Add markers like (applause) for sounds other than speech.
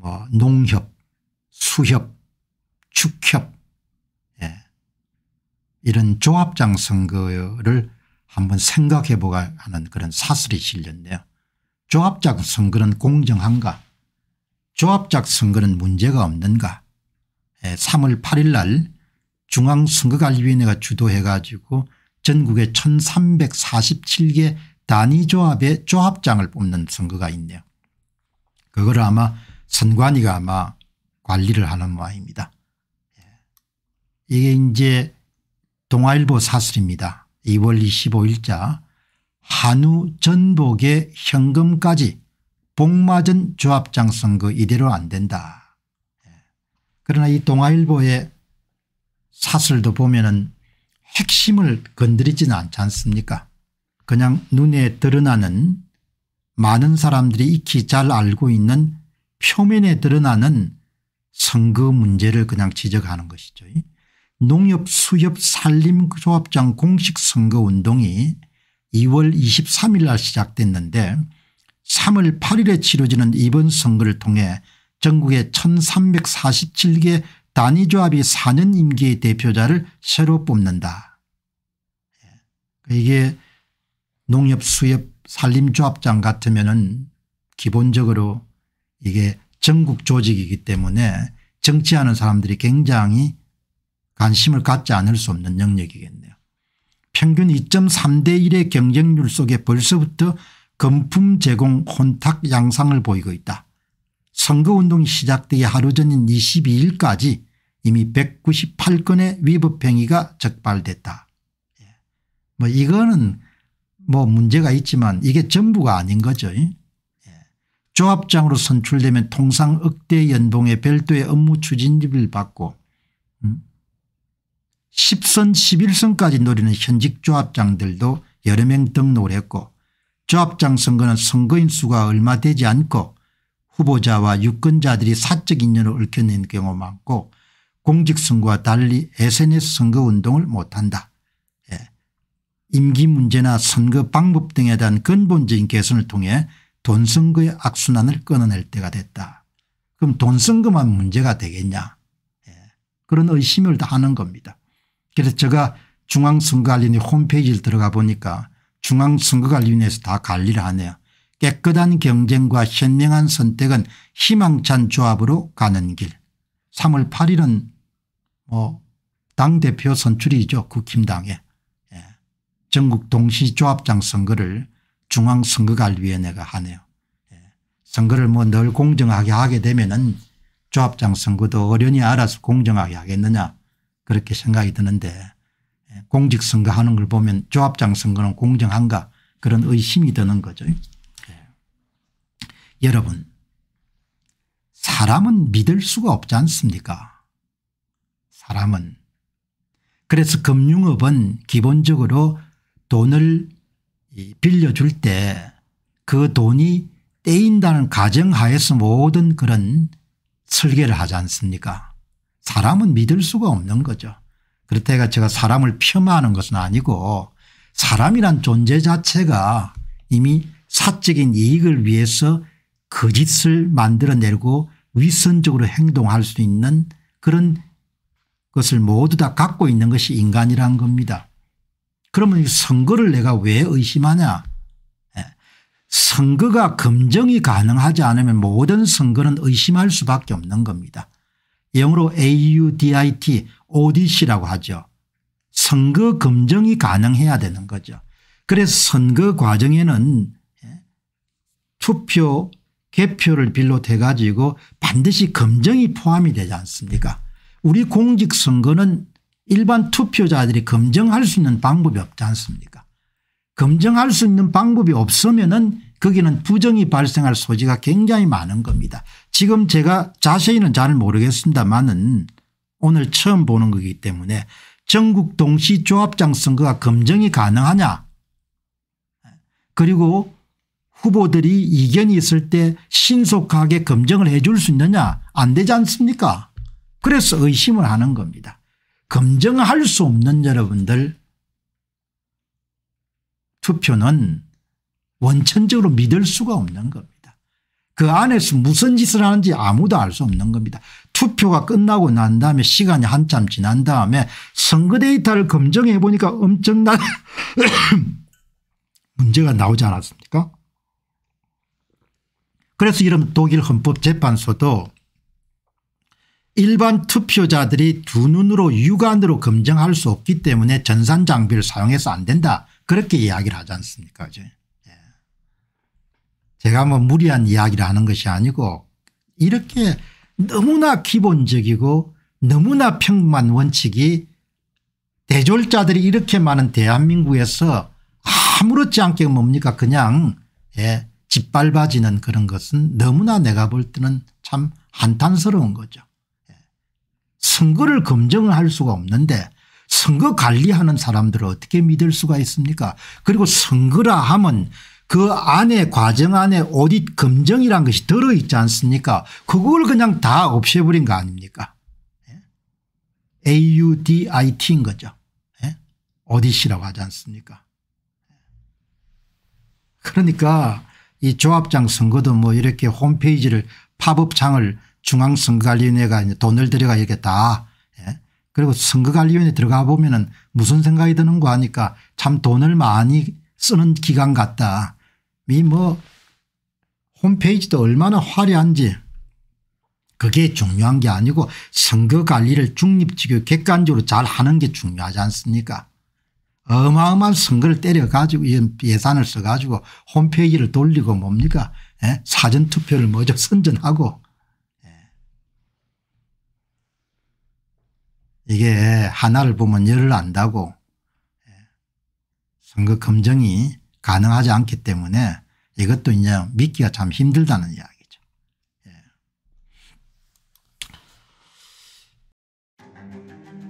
뭐 농협, 수협, 축협 예. 이런 조합장 선거를 한번 생각해 보가 하는 그런 사슬이 실렸네요. 조합장 선거는 공정한가 조합장 선거는 문제가 없는가 3월 예, 8일 날 중앙선거관리위원회가 주도해 가지고 전국의 1347개 단위조합의 조합장을 뽑는 선거가 있네요. 그걸 아마 선관위가 아마 관리를 하는 모양입니다. 예. 이게 이제 동아일보 사설입니다. 2월 25일자 한우 전복의 현금까지 복마전 조합장 선거 이대로 안 된다. 예. 그러나 이 동아일보의 사설도 보면은 핵심을 건드리지는 않지 않습니까 그냥 눈에 드러나는 많은 사람들이 익히 잘 알고 있는 표면에 드러나는 선거 문제를 그냥 지적하는 것이죠. 농협 수협 산림조합장 공식 선거운동이 2월 23일 날 시작됐는데 3월 8일에 치러지는 이번 선거를 통해 전국의 1347개 단위조합이 4년 임기의 대표자를 새로 뽑는다. 예. 이게 농협 수협 산림조합장 같으면 기본적으로 이게 전국 조직이기 때문에 정치하는 사람들이 굉장히 관심을 갖지 않을 수 없는 영역이겠네요. 평균 2.3대 1의 경쟁률 속에 벌써부터 금품 제공 혼탁 양상을 보이고 있다. 선거운동이 시작되기 하루 전인 22일까지 이미 198건의 위법행위가 적발됐다. 예. 뭐 이거는 뭐 문제가 있지만 이게 전부가 아닌 거죠. 조합장으로 선출되면 통상 억대 연봉의 별도의 업무 추진비을 받고 10선 음, 11선까지 노리는 현직 조합장들도 여러 명 등록을 했고 조합장 선거는 선거인 수가 얼마 되지 않고 후보자와 유권자들이 사적 인연을 얽혀낸 경우 많고 공직선거와 달리 sns 선거운동을 못한다. 예. 임기 문제나 선거 방법 등에 대한 근본적인 개선을 통해 돈선거의 악순환을 끊어낼 때가 됐다. 그럼 돈선거만 문제가 되겠냐 예. 그런 의심을 다 하는 겁니다. 그래서 제가 중앙선거관리위 원회 홈페이지를 들어가 보니까 중앙선거관리위원회에서 다 관리를 하네요. 깨끗한 경쟁과 현명한 선택은 희망찬 조합으로 가는 길. 3월 8일은 뭐 당대표 선출이죠 국힘당에. 예. 전국 동시조합장 선거를 중앙선거관리위원회가 하네요. 예. 선거를 뭐 늘 공정하게 하게 되면은 조합장 선거도 어련히 알아서 공정하게 하겠느냐 그렇게 생각이 드는데 예. 공직선거 하는 걸 보면 조합장 선거는 공정한가 그런 의심이 드는 거죠. 예. 여러분 사람은 믿을 수가 없지 않습니까 사람은 그래서 금융업은 기본적으로 돈을 빌려줄 때 그 돈이 떼인다는 가정하에서 모든 그런 설계를 하지 않습니까 사람은 믿을 수가 없는 거죠. 그렇다가 제가 사람을 폄하하는 것은 아니고 사람이란 존재 자체가 이미 사적인 이익을 위해서 거짓을 그 만들어내고 위선적으로 행동할 수 있는 그런 것을 모두 다 갖고 있는 것이 인간이란 겁니다. 그러면 이 선거를 내가 왜 의심하냐 예. 선거가 검증이 가능하지 않으면 모든 선거는 의심할 수밖에 없는 겁니다. 영어로 audit, a d i 라고 하죠. 선거 검증이 가능해야 되는 거죠. 그래서 선거 과정에는 예, 투표 개표를 비롯해 가지고 반드시 검증이 포함이 되지 않습니까 우리 공직선거는 일반 투표자들이 검증할 수 있는 방법이 없지 않습니까 검증할 수 있는 방법이 없으면 은 거기는 부정이 발생할 소지가 굉장히 많은 겁니다. 지금 제가 자세히는 잘 모르겠습니다만은 오늘 처음 보는 거기 때문에 전국 동시조합장 선거가 검증이 가능하냐 그리고 후보들이 이견이 있을 때 신속하게 검증을 해줄 수 있느냐 안 되지 않습니까 그래서 의심을 하는 겁니다. 검증할 수 없는 여러분들 투표는 원천적으로 믿을 수가 없는 겁니다. 그 안에서 무슨 짓을 하는지 아무도 알 수 없는 겁니다. 투표가 끝나고 난 다음에 시간이 한참 지난 다음에 선거 데이터를 검증해 보니까 엄청난 (coughs) 문제가 나오지 않았습니까 그래서 이런 독일 헌법재판소도 일반 투표자들이 두 눈으로 육안으로 검증할 수 없기 때문에 전산 장비를 사용해서 안 된다 그렇게 이야기를 하지 않습니까 이제 예. 제가 뭐 무리한 이야기를 하는 것이 아니고 이렇게 너무나 기본적이고 너무나 평범한 원칙이 대졸자들이 이렇게 많은 대한민국에서 아무렇지 않게 뭡니까 그냥 예, 짓밟아지는 그런 것은 너무나 내가 볼 때는 참 한탄스러운 거죠. 선거를 검증을 할 수가 없는데 선거 관리하는 사람들을 어떻게 믿을 수가 있습니까 그리고 선거라 하면 그 안에 과정 안에 오딧 검증이란 것이 들어있지 않습니까 그걸 그냥 다 없애버린 거 아닙니까 예? AUDIT인 거죠 예? 오딧이라고 하지 않습니까 예? 그러니까 이 조합장 선거도 뭐 이렇게 홈페이지를 팝업창을 중앙선거관리위원회가 돈을 들여가야겠다. 예. 그리고 선거관리위원회 들어가 보면 은 무슨 생각이 드는고 하니까 참 돈을 많이 쓰는 기관 같다. 이 뭐 홈페이지도 얼마나 화려한지 그게 중요한 게 아니고 선거관리를 중립적이고 객관적으로 잘 하는 게 중요하지 않습니까 어마어마한 선거를 때려가지고 예산을 써가지고 홈페이지를 돌리고 뭡니까 예? 사전투표를 먼저 (laughs) 선전하고 이게 하나를 보면 열을 안다고 예. 선거 검증이 가능하지 않기 때문에 이것도 이제 믿기가 참 힘들다는 이야기.